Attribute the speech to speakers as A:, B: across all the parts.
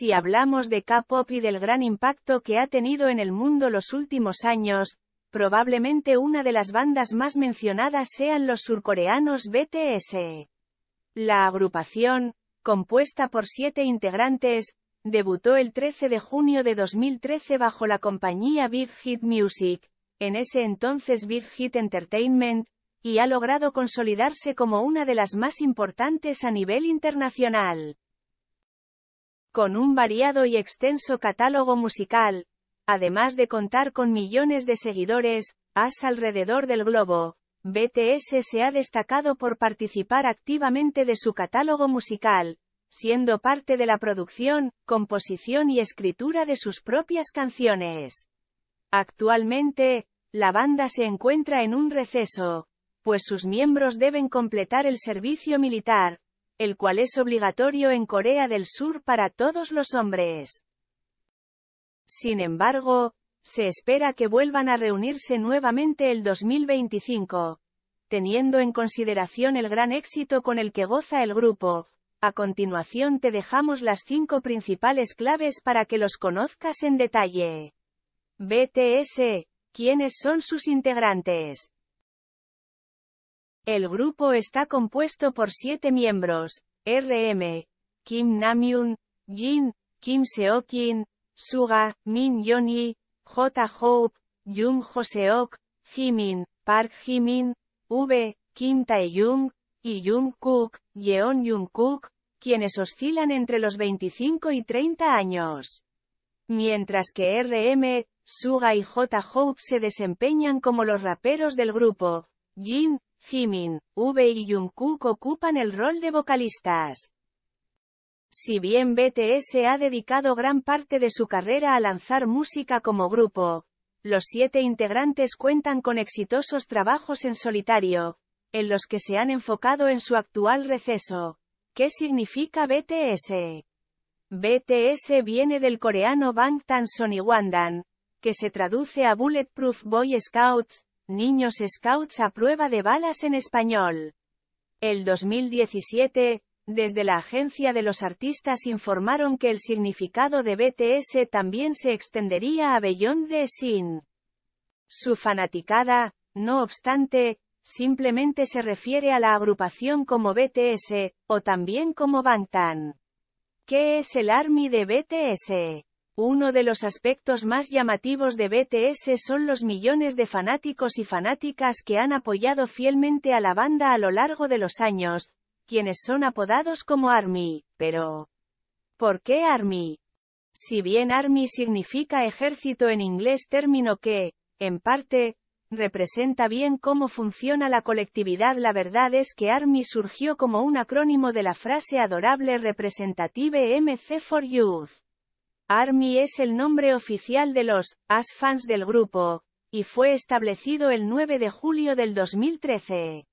A: Si hablamos de K-pop y del gran impacto que ha tenido en el mundo los últimos años, probablemente una de las bandas más mencionadas sean los surcoreanos BTS. La agrupación, compuesta por siete integrantes, debutó el 13 de junio de 2013 bajo la compañía Big Hit Music, en ese entonces Big Hit Entertainment, y ha logrado consolidarse como una de las más importantes a nivel internacional con un variado y extenso catálogo musical, además de contar con millones de seguidores, as alrededor del globo. BTS se ha destacado por participar activamente de su catálogo musical, siendo parte de la producción, composición y escritura de sus propias canciones. Actualmente, la banda se encuentra en un receso, pues sus miembros deben completar el servicio militar, el cual es obligatorio en Corea del Sur para todos los hombres. Sin embargo, se espera que vuelvan a reunirse nuevamente el 2025, teniendo en consideración el gran éxito con el que goza el grupo. A continuación te dejamos las cinco principales claves para que los conozcas en detalle. BTS, ¿quiénes son sus integrantes? El grupo está compuesto por siete miembros, RM, Kim Namyun, Jin, Kim Seokjin, Suga, Min Yoni, J. Hope, Jung Joseok, Jimin, Park Jimin, V, Kim Tae-jung, y Jungkook, Yeon Kook, quienes oscilan entre los 25 y 30 años. Mientras que RM, Suga y J. Hope se desempeñan como los raperos del grupo, Jin, Jimin, V y Jungkook ocupan el rol de vocalistas. Si bien BTS ha dedicado gran parte de su carrera a lanzar música como grupo, los siete integrantes cuentan con exitosos trabajos en solitario, en los que se han enfocado en su actual receso. ¿Qué significa BTS? BTS viene del coreano Bangtan Sonny Wandan, que se traduce a Bulletproof Boy Scouts, Niños Scouts a prueba de balas en español. El 2017, desde la Agencia de los Artistas informaron que el significado de BTS también se extendería a Beyond the Scene. Su fanaticada, no obstante, simplemente se refiere a la agrupación como BTS, o también como Bangtan. ¿Qué es el ARMY de BTS? Uno de los aspectos más llamativos de BTS son los millones de fanáticos y fanáticas que han apoyado fielmente a la banda a lo largo de los años, quienes son apodados como ARMY, pero... ¿Por qué ARMY? Si bien ARMY significa ejército en inglés término que, en parte, representa bien cómo funciona la colectividad. La verdad es que ARMY surgió como un acrónimo de la frase adorable representative MC for Youth. Army es el nombre oficial de los AS fans del grupo, y fue establecido el 9 de julio del 2013.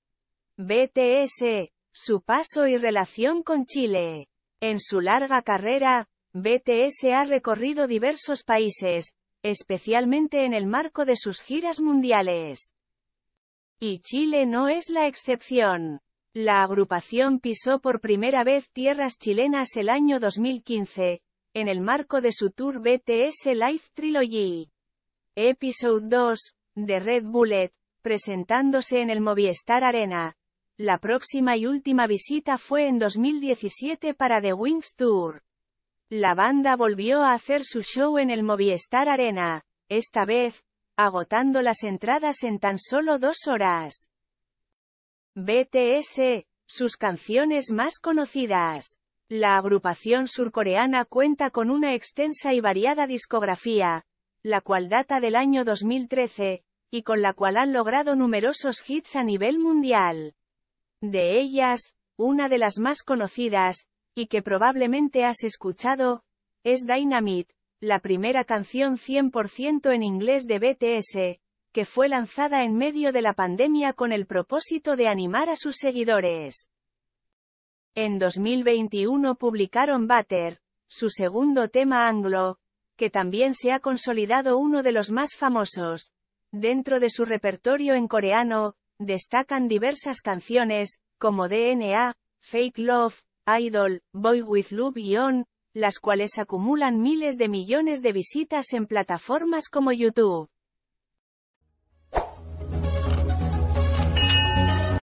A: BTS, su paso y relación con Chile. En su larga carrera, BTS ha recorrido diversos países, especialmente en el marco de sus giras mundiales. Y Chile no es la excepción. La agrupación pisó por primera vez tierras chilenas el año 2015, en el marco de su tour BTS Live Trilogy. Episode 2, de Red Bullet, presentándose en el Movistar Arena. La próxima y última visita fue en 2017 para The Wings Tour. La banda volvió a hacer su show en el Movistar Arena, esta vez, agotando las entradas en tan solo dos horas. BTS, sus canciones más conocidas. La agrupación surcoreana cuenta con una extensa y variada discografía, la cual data del año 2013, y con la cual han logrado numerosos hits a nivel mundial. De ellas, una de las más conocidas, y que probablemente has escuchado, es Dynamite, la primera canción 100% en inglés de BTS, que fue lanzada en medio de la pandemia con el propósito de animar a sus seguidores. En 2021 publicaron Butter, su segundo tema anglo, que también se ha consolidado uno de los más famosos. Dentro de su repertorio en coreano, destacan diversas canciones, como DNA, Fake Love, Idol, Boy With Love y On, las cuales acumulan miles de millones de visitas en plataformas como YouTube.